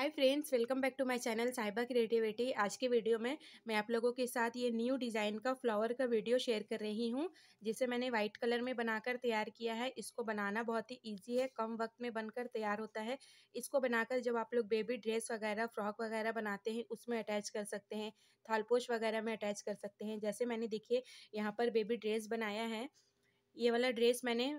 hi friends welcome back to my channel Saiba creativity आज के video में मैं आप लोगों के साथ ये न्यू डिज़ाइन का फ्लावर का वीडियो शेयर कर रही हूँ जिसे मैंने वाइट कलर में बनाकर तैयार किया है इसको बनाना बहुत ही इजी है कम वक्त में बनकर तैयार होता है इसको बनाकर जब आप लोग बेबी ड्रेस वगैरह फ्रॉक वगैरह बनाते हैं उसमें अटैच कर सकते हैं थालपोश वगैरह में अटैच कर सकते हैं जैसे मैंने देखिए यहाँ पर बेबी ड्रेस बनाया है ये वाला ड्रेस मैंने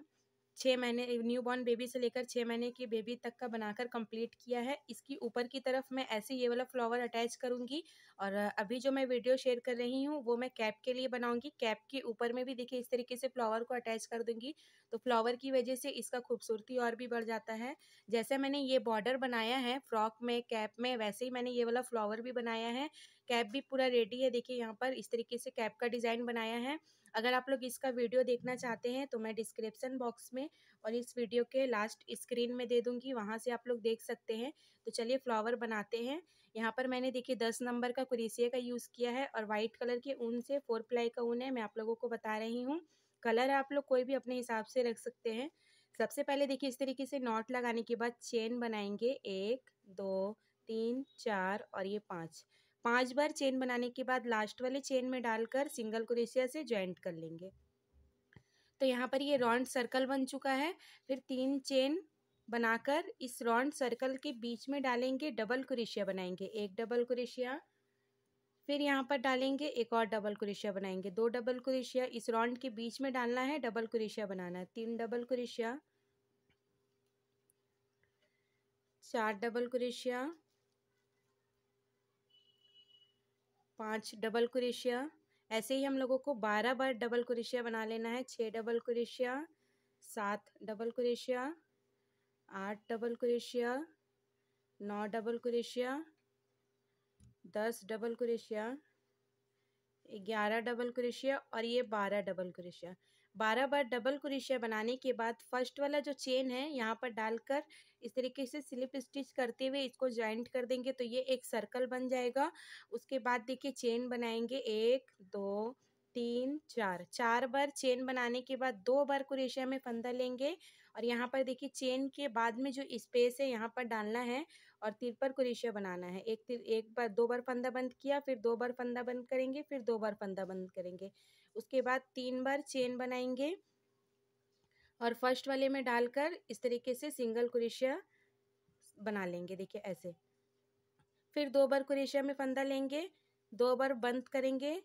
छः महीने न्यू बॉर्न बेबी से लेकर छः महीने की बेबी तक का बनाकर कंप्लीट किया है इसकी ऊपर की तरफ मैं ऐसे ये वाला फ्लावर अटैच करूँगी और अभी जो मैं वीडियो शेयर कर रही हूँ वो मैं कैप के लिए बनाऊँगी कैप के ऊपर में भी देखिए इस तरीके से फ्लावर को अटैच कर दूँगी तो फ्लावर की वजह से इसका खूबसूरती और भी बढ़ जाता है जैसे मैंने ये बॉर्डर बनाया है फ्रॉक में कैप में वैसे ही मैंने ये वाला फ्लावर भी बनाया है कैप भी पूरा रेडी है देखिए यहाँ पर इस तरीके से कैप का डिज़ाइन बनाया है अगर आप लोग इसका वीडियो देखना चाहते हैं तो मैं डिस्क्रिप्सन बॉक्स में और इस वीडियो के लास्ट स्क्रीन में दे दूँगी वहाँ से आप लोग देख सकते हैं तो चलिए फ्लावर बनाते हैं यहाँ पर मैंने देखिए दस नंबर का कुरेसिया का यूज़ किया है और वाइट कलर के ऊन से फोर प्लाई का ऊन है मैं आप लोगों को बता रही हूँ कलर आप लोग कोई भी अपने हिसाब से रख सकते हैं सबसे पहले देखिए इस तरीके से नॉट लगाने के बाद चेन बनाएंगे एक दो तीन चार और ये पाँच पांच बार चेन बनाने के बाद लास्ट वाले चेन में डालकर सिंगल क्रोशिया से ज्वाइंट कर लेंगे तो यहाँ पर ये राउंड सर्कल बन चुका है फिर तीन चेन बनाकर इस राउंड सर्कल के बीच में डालेंगे डबल क्रेशिया बनाएंगे एक डबल क्रेशिया फिर यहाँ पर डालेंगे एक और डबल क्रेशिया बनाएंगे दो डबल क्रेशिया इस राउंड के बीच में डालना है डबल क्रेशिया बनाना है तीन डबल क्रेशिया चार डबल क्रेशिया पाँच डबल क्रेशिया ऐसे ही हम लोगों को बारह बार डबल क्रेशिया बना लेना है छः डबल क्रेशिया सात डबल क्रेशिया आठ डबल क्रेशिया नौ डबल क्रेशिया दस डबल क्रेशिया ग्यारह डबल क्रेशिया और ये बारह डबल क्रेशिया बारह बार डबल क्रोशिया बनाने के बाद फर्स्ट वाला जो चेन है यहाँ पर डालकर इस तरीके से स्लिप स्टिच करते हुए इसको ज्वाइंट कर देंगे तो ये एक सर्कल बन जाएगा उसके बाद देखिए चेन बनाएंगे एक दो तीन चार चार बार चेन बनाने के बाद दो बार कुरेशिया में फंदा लेंगे और यहाँ पर देखिए चेन के बाद में जो स्पेस है यहाँ पर डालना है और तिर पर कुरेशिया बनाना है एक तिर एक बार दो बार फंदा बंद किया फिर दो बार फंदा बंद करेंगे फिर दो बार फंदा बंद करेंगे उसके बाद तीन बार चेन बनाएंगे और फर्स्ट वाले में डालकर इस तरीके से सिंगल क्रेशिया बना लेंगे देखिए ऐसे फिर दो बार क्रेशिया में फंदा लेंगे दो बार बंद करेंगे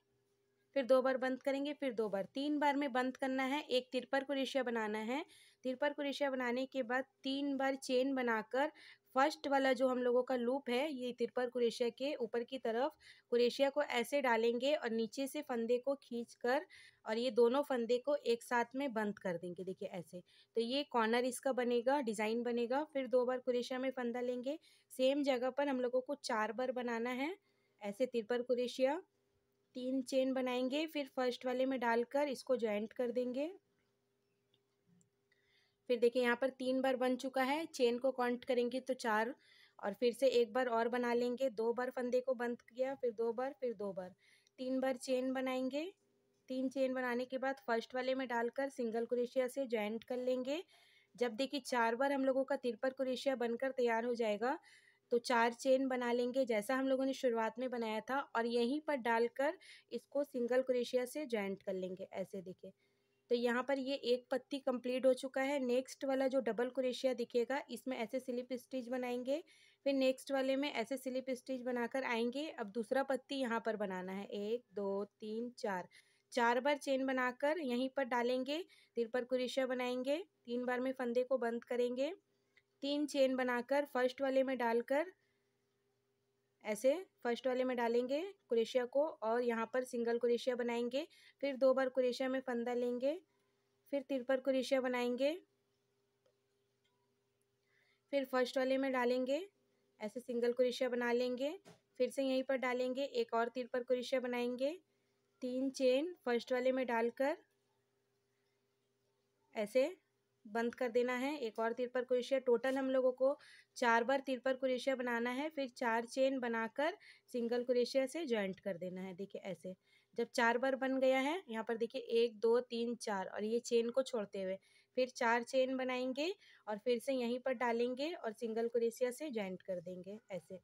फिर दो बार बंद करेंगे फिर दो बार तीन बार में बंद करना है एक तिरपर क्रेशिया बनाना है तिरपर क्रेशिया बनाने के बाद तीन बार चेन बनाकर फर्स्ट वाला जो हम लोगों का लूप है ये तिरपर कुरेशिया के ऊपर की तरफ कुरेशिया को ऐसे डालेंगे और नीचे से फंदे को खींच कर और ये दोनों फंदे को एक साथ में बंद कर देंगे देखिए ऐसे तो ये कॉर्नर इसका बनेगा डिज़ाइन बनेगा फिर दो बार कुरेशिया में फंदा लेंगे सेम जगह पर हम लोगों को चार बार बनाना है ऐसे तिरपर कुरेशिया तीन चेन बनाएंगे फिर फर्स्ट वाले में डालकर इसको ज्वाइंट कर देंगे फिर देखिए यहाँ पर तीन बार बन चुका है चेन को काउंट करेंगे तो चार और फिर से एक बार और बना लेंगे दो बार फंदे को बंद किया फिर दो बार फिर दो बार तीन बार चेन बनाएंगे तीन चेन बनाने के बाद फर्स्ट वाले में डालकर सिंगल क्रेशिया से ज्वाइंट कर लेंगे जब देखिए चार बार हम लोगों का तिरपर क्रेशिया बनकर तैयार हो जाएगा तो चार चेन बना लेंगे जैसा हम लोगों ने शुरुआत में बनाया था और यहीं पर डालकर इसको सिंगल क्रेशिया से ज्वाइंट कर लेंगे ऐसे देखिए तो यहाँ पर ये एक पत्ती कंप्लीट हो चुका है नेक्स्ट वाला जो डबल क्रेशिया दिखेगा इसमें ऐसे स्लिप स्टिच बनाएंगे फिर नेक्स्ट वाले में ऐसे स्लिप स्टिच बनाकर आएंगे अब दूसरा पत्ती यहाँ पर बनाना है एक दो तीन चार चार बार चेन बनाकर यहीं पर डालेंगे तिर पर क्रेशिया बनाएंगे तीन बार में फंदे को बंद करेंगे तीन चेन बनाकर फर्स्ट वाले में डालकर ऐसे फर्स्ट वाले में डालेंगे कुरेशिया को और यहाँ पर सिंगल कुरेशिया बनाएंगे फिर दो बार कुरेशिया में फंदा लेंगे फिर तिरपर कुरेशिया बनाएंगे फिर फर्स्ट वाले में डालेंगे ऐसे सिंगल कुरेशिया बना लेंगे फिर से यहीं पर डालेंगे एक और तिरपर कुरेशिया बनाएंगे तीन चेन फर्स्ट वाले में डालकर ऐसे बंद कर देना है एक और तिरपर क्रोशिया टोटल हम लोगों को चार बार तिरपर क्रोशिया बनाना है फिर चार चेन बनाकर सिंगल क्रोशिया से ज्वाइंट कर देना है देखिए ऐसे जब चार बार बन गया है यहाँ पर देखिए एक दो तीन चार और ये चेन को छोड़ते हुए फिर चार चेन बनाएंगे और फिर से यहीं पर डालेंगे और सिंगल क्रोशिया से ज्वाइंट कर देंगे ऐसे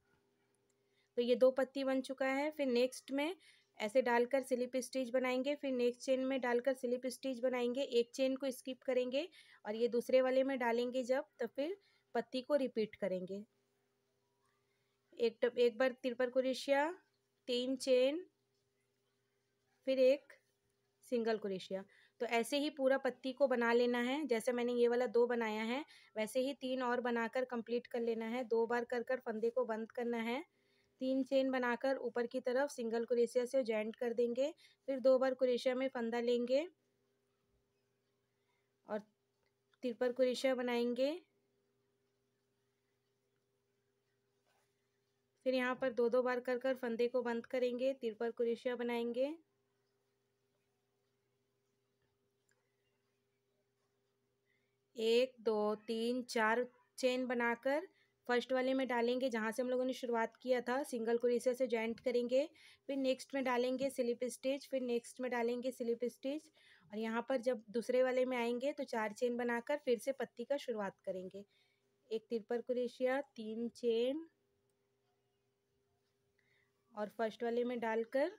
तो ये दो पत्ती बन चुका है फिर नेक्स्ट में ऐसे डालकर स्लिप स्टिच बनाएंगे फिर नेक्स्ट चेन में डालकर स्लिप स्टिच बनाएंगे एक चेन को स्किप करेंगे और ये दूसरे वाले में डालेंगे जब तो फिर पत्ती को रिपीट करेंगे एक टप एक बार तिरपर कुरेशिया तीन चेन फिर एक सिंगल कुरेशिया तो ऐसे ही पूरा पत्ती को बना लेना है जैसे मैंने ये वाला दो बनाया है वैसे ही तीन और बनाकर कंप्लीट कर लेना है दो बार कर कर फंदे को बंद करना है तीन चेन बनाकर ऊपर की तरफ सिंगल कुरेशिया से जॉइंट कर देंगे फिर दो बार कुरेशिया में फंदा लेंगे और तिरपर कुरेशिया बनाएंगे फिर यहाँ पर दो दो बार कर कर फंदे को बंद करेंगे तिरपर कुरेशिया बनाएंगे एक दो तीन चार चेन बनाकर फर्स्ट वाले में डालेंगे जहाँ से हम लोगों ने शुरुआत किया था सिंगल क्रोशिया से जॉइंट करेंगे फिर नेक्स्ट में डालेंगे स्लिप स्टिच फिर नेक्स्ट में डालेंगे स्लिप स्टिच और यहाँ पर जब दूसरे वाले में आएंगे तो चार चेन बनाकर फिर से पत्ती का शुरुआत करेंगे एक तिरपर क्रोशिया तीन चेन और फर्स्ट वाले में डालकर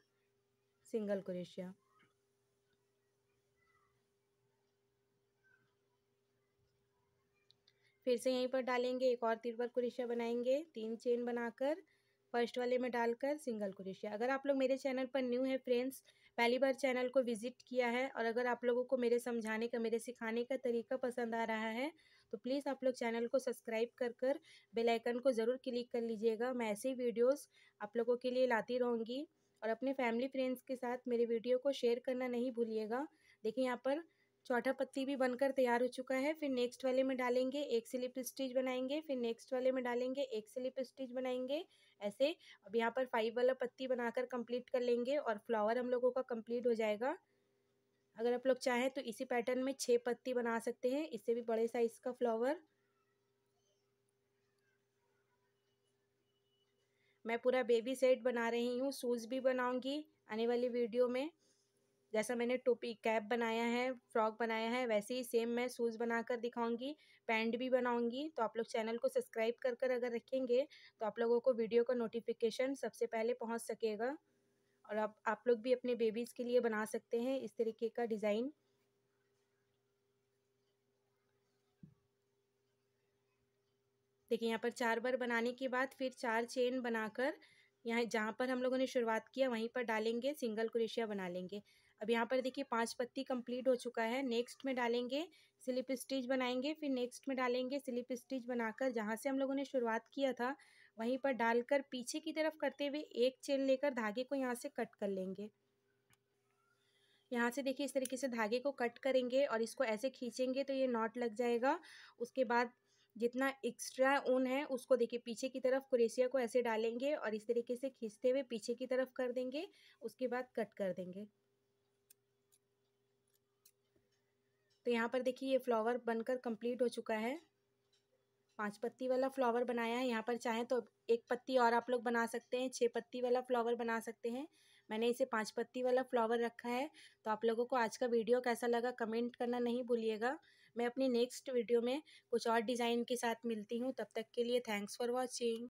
सिंगल क्रोशिया फिर से यहीं पर डालेंगे एक और तिरपल कुरेशिया बनाएंगे तीन चेन बनाकर फर्स्ट वाले में डालकर सिंगल कुरेशिया अगर आप लोग मेरे चैनल पर न्यू है फ्रेंड्स पहली बार चैनल को विजिट किया है और अगर आप लोगों को मेरे समझाने का मेरे सिखाने का तरीका पसंद आ रहा है तो प्लीज़ आप लोग चैनल को सब्सक्राइब कर कर बेलाइकन को ज़रूर क्लिक कर लीजिएगा मैं ही वीडियोज़ आप लोगों के लिए लाती रहूँगी और अपने फैमिली फ्रेंड्स के साथ मेरे वीडियो को शेयर करना नहीं भूलिएगा देखिए यहाँ पर चौथा पत्ती भी बनकर तैयार हो चुका है फिर नेक्स्ट वाले में डालेंगे एक स्लिप स्टिच बनाएंगे फिर नेक्स्ट वाले में डालेंगे एक स्लिप स्टिच बनाएंगे ऐसे अब यहाँ पर फाइव वाला पत्ती बनाकर कंप्लीट कर लेंगे और फ्लावर हम लोगों का कंप्लीट हो जाएगा अगर आप लोग चाहें तो इसी पैटर्न में छः पत्ती बना सकते हैं इससे भी बड़े साइज़ का फ्लावर मैं पूरा बेबी सेट बना रही हूँ शूज़ भी बनाऊँगी आने वाली वीडियो में जैसा मैंने टोपी कैप बनाया है फ्रॉक बनाया है वैसे ही सेम मैं बना बनाकर दिखाऊंगी पैंट भी बनाऊंगी तो आप लोग चैनल को सब्सक्राइब कर कर अगर रखेंगे तो आप लोगों को वीडियो का नोटिफिकेशन सबसे पहले पहुँच सकेगा और आप आप लोग भी अपने बेबीज़ के लिए बना सकते हैं इस तरीके का डिज़ाइन देखिए यहाँ पर चार बार बनाने के बाद फिर चार चेन बनाकर यहाँ जहाँ पर हम लोगों ने शुरुआत किया वहीं पर डालेंगे सिंगल क्रेशिया बना लेंगे अब यहाँ पर देखिए पांच पत्ती कंप्लीट हो चुका है नेक्स्ट में डालेंगे स्लिप स्टिच बनाएंगे फिर नेक्स्ट में डालेंगे स्लिप स्टिच बनाकर जहाँ से हम लोगों ने शुरुआत किया था वहीं पर डालकर पीछे की तरफ करते हुए एक चेन लेकर धागे को यहाँ से कट कर लेंगे यहाँ से देखिए इस तरीके से धागे को कट करेंगे और इसको ऐसे खींचेंगे तो ये नॉट लग जाएगा उसके बाद जितना एक्स्ट्रा ऊन है उसको देखिए पीछे की तरफ कुरेशिया को ऐसे डालेंगे और इस तरीके से खींचते हुए पीछे की तरफ कर देंगे उसके बाद कट कर देंगे तो यहाँ पर देखिए ये फ्लावर बनकर कंप्लीट हो चुका है पांच पत्ती वाला फ्लावर बनाया है यहाँ पर चाहें तो एक पत्ती और आप लोग बना सकते हैं छः पत्ती वाला फ्लावर बना सकते हैं मैंने इसे पांच पत्ती वाला फ्लावर रखा है तो आप लोगों को आज का वीडियो कैसा लगा कमेंट करना नहीं भूलिएगा मैं अपनी नेक्स्ट वीडियो में कुछ और डिज़ाइन के साथ मिलती हूँ तब तक के लिए थैंक्स फॉर वॉचिंग